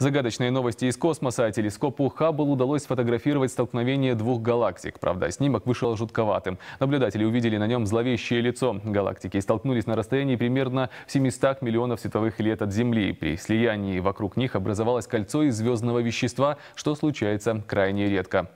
Загадочные новости из космоса. Телескопу Хаббл удалось сфотографировать столкновение двух галактик. Правда, снимок вышел жутковатым. Наблюдатели увидели на нем зловещее лицо. Галактики столкнулись на расстоянии примерно в 700 миллионов световых лет от Земли. При слиянии вокруг них образовалось кольцо из звездного вещества, что случается крайне редко.